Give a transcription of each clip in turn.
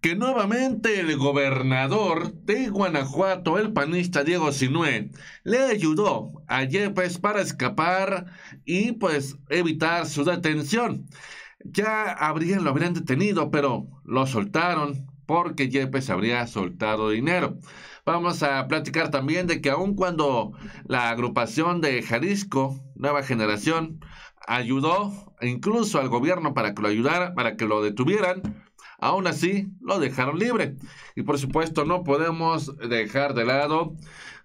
que nuevamente el gobernador de Guanajuato, el panista Diego Sinué, le ayudó a Yepes para escapar y pues evitar su detención. Ya habrían, lo habrían detenido, pero lo soltaron porque Yepes habría soltado dinero. Vamos a platicar también de que aun cuando la agrupación de Jalisco, Nueva Generación, ayudó incluso al gobierno para que lo ayudara, para que lo detuvieran, Aún así, lo dejaron libre. Y por supuesto, no podemos dejar de lado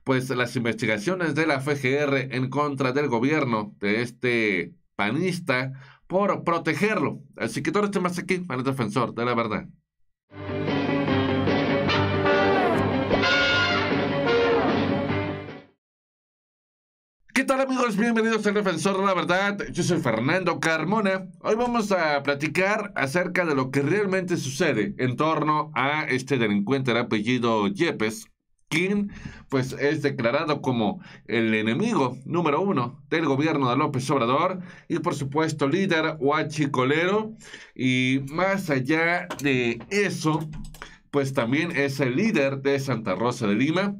pues las investigaciones de la FGR en contra del gobierno de este panista por protegerlo. Así que todo este más aquí para el defensor de la verdad. ¿Qué tal amigos? Bienvenidos al Defensor de la Verdad. Yo soy Fernando Carmona. Hoy vamos a platicar acerca de lo que realmente sucede en torno a este delincuente de apellido Yepes, quien pues es declarado como el enemigo número uno del gobierno de López Obrador y por supuesto líder huachicolero. Y más allá de eso, pues también es el líder de Santa Rosa de Lima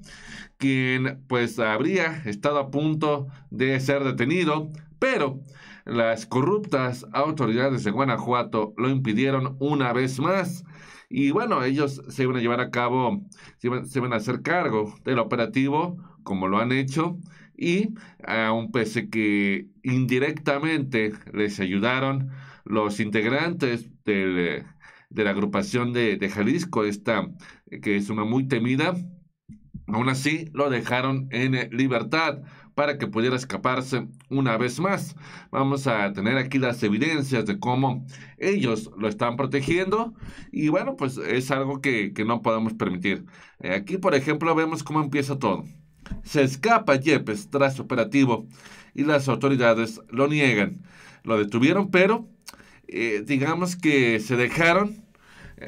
quien pues habría estado a punto de ser detenido, pero las corruptas autoridades de Guanajuato lo impidieron una vez más. Y bueno, ellos se iban a llevar a cabo, se iban, a hacer cargo del operativo, como lo han hecho, y aun pese que indirectamente les ayudaron los integrantes de la agrupación de, de Jalisco, esta eh, que es una muy temida, Aún así, lo dejaron en eh, libertad para que pudiera escaparse una vez más. Vamos a tener aquí las evidencias de cómo ellos lo están protegiendo y bueno, pues es algo que, no podemos permitir. Eh, aquí, por ejemplo, vemos cómo empieza todo. Se escapa Yepes tras operativo y las autoridades lo niegan. Lo detuvieron, pero eh, digamos que se dejaron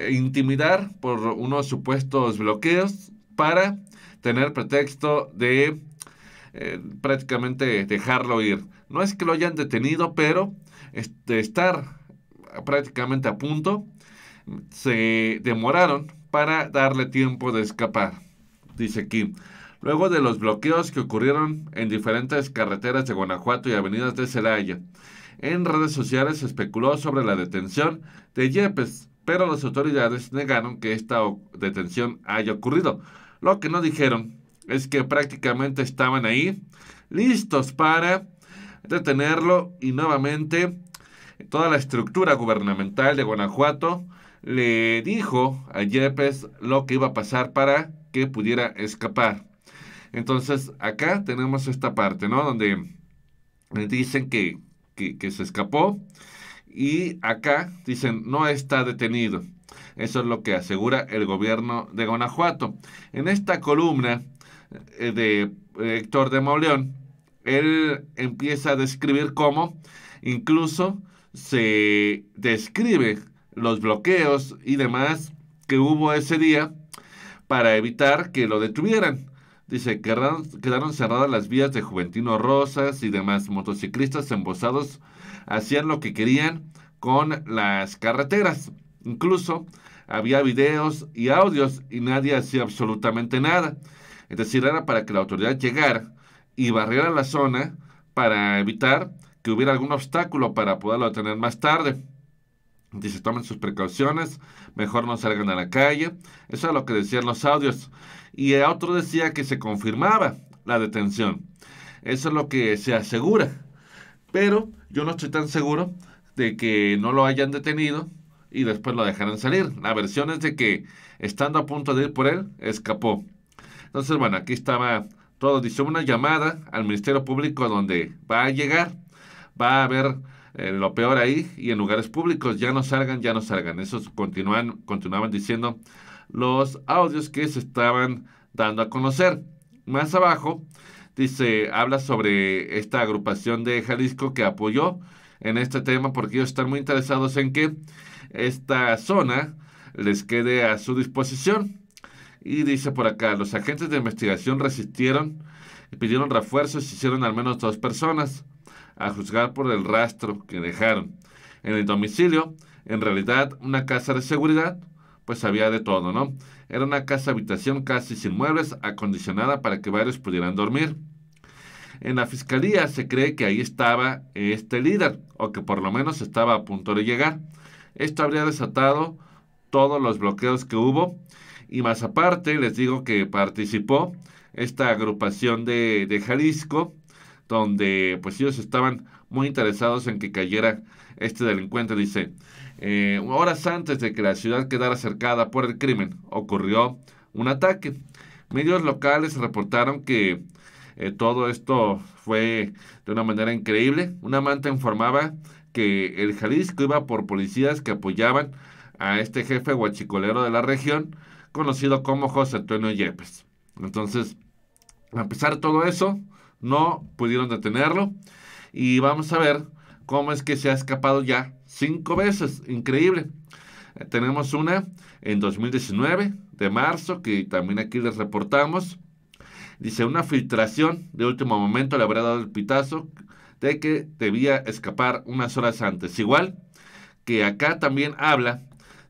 intimidar por unos supuestos bloqueos para tener pretexto de eh, prácticamente dejarlo ir. No es que lo hayan detenido, pero este, estar prácticamente a punto, se demoraron para darle tiempo de escapar, dice Kim. Luego de los bloqueos que ocurrieron en diferentes carreteras de Guanajuato y avenidas de Celaya, en redes sociales se especuló sobre la detención de Yepes, pero las autoridades negaron que esta detención haya ocurrido. Lo que no dijeron es que prácticamente estaban ahí, listos para detenerlo y nuevamente toda la estructura gubernamental de Guanajuato le dijo a Yepes lo que iba a pasar para que pudiera escapar. Entonces acá tenemos esta parte, ¿no? Donde dicen que se escapó y acá dicen no está detenido. Eso es lo que asegura el gobierno de Guanajuato. En esta columna eh, de Héctor de Mauleón, él empieza a describir cómo incluso se describe los bloqueos y demás que hubo ese día para evitar que lo detuvieran. Dice, quedaron, quedaron cerradas las vías de Juventino Rosas y demás. Motociclistas embosados hacían lo que querían con las carreteras. Incluso había videos y audios y nadie hacía absolutamente nada. Es decir, era para que la autoridad llegara y barriera la zona para evitar que hubiera algún obstáculo para poderlo detener más tarde. Dice, tomen sus precauciones, mejor no salgan a la calle. Eso es lo que decían los audios. Y el otro decía que se confirmaba la detención. Eso es lo que se asegura. Pero yo no estoy tan seguro de que no lo hayan detenido y después lo dejaron salir. La versión es de que estando a punto de ir por él, escapó. Entonces, bueno, aquí estaba todo. Dice una llamada al Ministerio Público donde va a llegar, va a haber eh, lo peor ahí y en lugares públicos. Ya no salgan, ya no salgan. Eso continúan, continuaban diciendo los audios que se estaban dando a conocer. Más abajo, dice, habla sobre esta agrupación de Jalisco que apoyó en este tema porque ellos están muy interesados en que esta zona les quede a su disposición. Y dice por acá, los agentes de investigación resistieron y pidieron refuerzos y hicieron al menos dos personas, a juzgar por el rastro que dejaron. En el domicilio, en realidad una casa de seguridad, pues había de todo, ¿no? Era una casa habitación casi sin muebles, acondicionada para que varios pudieran dormir. En la fiscalía se cree que ahí estaba este líder, o que por lo menos estaba a punto de llegar. Esto habría desatado todos los bloqueos que hubo. Y más aparte, les digo que participó esta agrupación de, de Jalisco, donde pues ellos estaban muy interesados en que cayera este delincuente. Dice, eh, horas antes de que la ciudad quedara cercada por el crimen, ocurrió un ataque. Medios locales reportaron que eh, todo esto fue de una manera increíble. Una manta informaba que el Jalisco iba por policías que apoyaban a este jefe guachicolero de la región, conocido como José Antonio Yepes. Entonces, a pesar de todo eso, no pudieron detenerlo. Y vamos a ver cómo es que se ha escapado ya cinco veces. Increíble. Eh, tenemos una en 2019, de marzo, que también aquí les reportamos. Dice, una filtración de último momento le habrá dado el pitazo de que debía escapar unas horas antes. Igual que acá también habla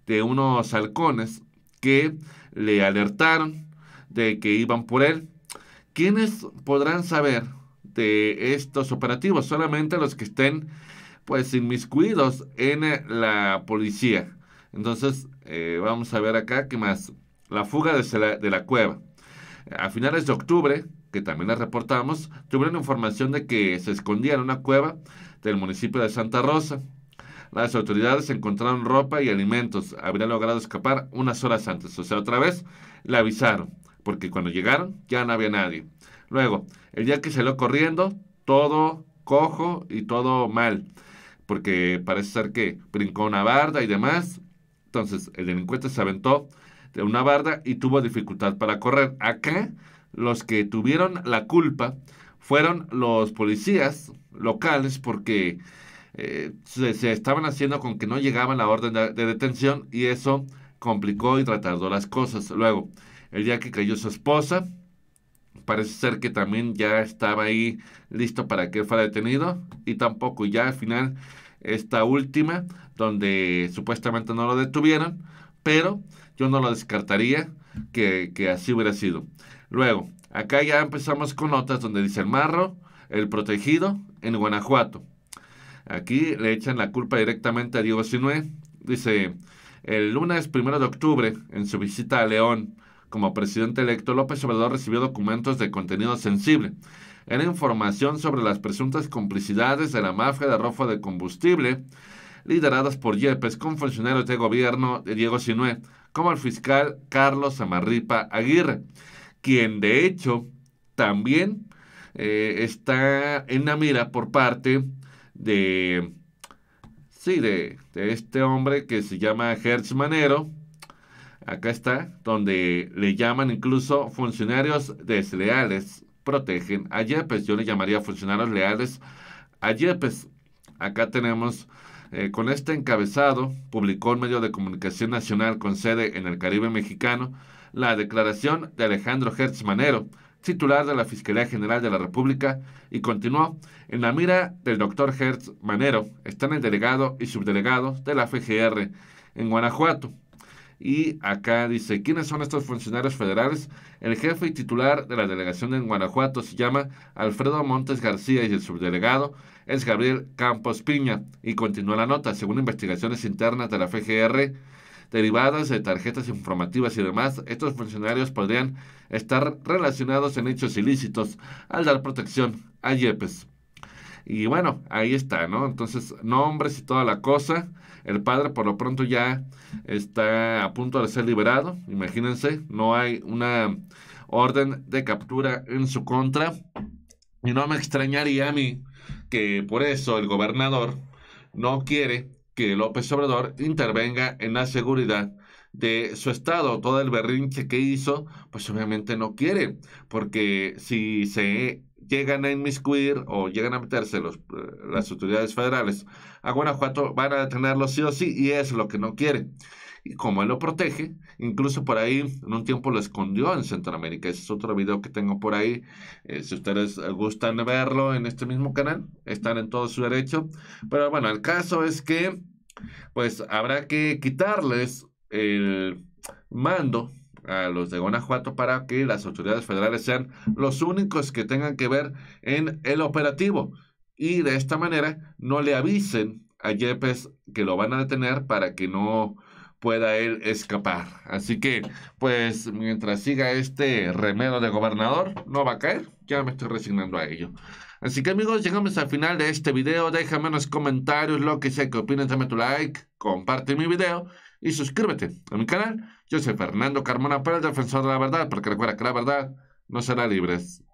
de unos halcones que le alertaron de que iban por él. ¿Quiénes podrán saber de estos operativos? Solamente los que estén pues inmiscuidos en eh, la policía. Entonces, eh, vamos a ver acá qué más. La fuga de, de la cueva. A finales de octubre, que también les reportamos, tuvieron información de que se escondía en una cueva del municipio de Santa Rosa. Las autoridades encontraron ropa y alimentos. Habría logrado escapar unas horas antes. O sea, otra vez la avisaron, porque cuando llegaron ya no había nadie. Luego, el día que salió corriendo, todo cojo y todo mal, porque parece ser que brincó una barda y demás. Entonces, el delincuente se aventó de una barda y tuvo dificultad para correr. Acá los que tuvieron la culpa fueron los policías locales porque eh, se, estaban haciendo con que no llegaba la orden de, detención y eso complicó y retardó las cosas. Luego, el día que cayó su esposa, parece ser que también ya estaba ahí listo para que fuera detenido y tampoco ya al final esta última donde supuestamente no lo detuvieron, pero yo no lo descartaría que así hubiera sido. Luego, acá ya empezamos con notas donde dice el marro, el protegido, en Guanajuato. Aquí le echan la culpa directamente a Diego Sinué. Dice, el lunes primero de octubre, en su visita a León, como presidente electo, López Obrador recibió documentos de contenido sensible. Era información sobre las presuntas complicidades de la mafia de rofa de combustible, lideradas por Yepes con funcionarios de gobierno de Diego Sinué, como el fiscal Carlos Amarripa Aguirre quien de hecho también eh, está en la mira por parte de, sí, de, este hombre que se llama Hertz Manero. Acá está, donde le llaman incluso funcionarios desleales, protegen a Yepes. Yo le llamaría funcionarios leales a Yepes. Acá tenemos, eh, con este encabezado, publicó un medio de comunicación nacional con sede en el Caribe mexicano, la declaración de Alejandro Hertz Manero, titular de la Fiscalía General de la República, y continuó, en la mira del doctor Hertz Manero están el delegado y subdelegado de la FGR en Guanajuato. Y acá dice, ¿quiénes son estos funcionarios federales? El jefe y titular de la delegación en Guanajuato se llama Alfredo Montes García y el subdelegado es Gabriel Campos Piña. Y continúa la nota, según investigaciones internas de la FGR, derivadas de tarjetas informativas y demás, estos funcionarios podrían estar relacionados en hechos ilícitos al dar protección a Yepes. Y bueno, ahí está, ¿no? Entonces, nombres y toda la cosa. El padre por lo pronto ya está a punto de ser liberado. Imagínense, no hay una orden de captura en su contra. Y no me extrañaría a mí que por eso el gobernador no quiere que López Obrador intervenga en la seguridad de su estado, todo el berrinche que hizo, pues obviamente no quiere, porque si se llegan a inmiscuir o llegan a meterse los, eh, las autoridades federales a Guanajuato, van a detenerlo sí o sí, y es lo que no quiere y cómo él lo protege, incluso por ahí en un tiempo lo escondió en Centroamérica. Ese es otro video que tengo por ahí. Eh, si ustedes gustan verlo en este mismo canal, están en todo su derecho. Pero bueno, el caso es que pues habrá que quitarles el mando a los de Guanajuato para que las autoridades federales sean los únicos que tengan que ver en el operativo y de esta manera no le avisen a Yepes que lo van a detener para que no pueda él escapar. Así que, pues, mientras siga este remedio de gobernador, no va a caer. Ya me estoy resignando a ello. Así que amigos, llegamos al final de este video. Déjame en los comentarios lo que sea que opinen, Dame tu like, comparte mi video y suscríbete a mi canal. Yo soy Fernando Carmona para el Defensor de la Verdad, porque recuerda que la verdad no será libre.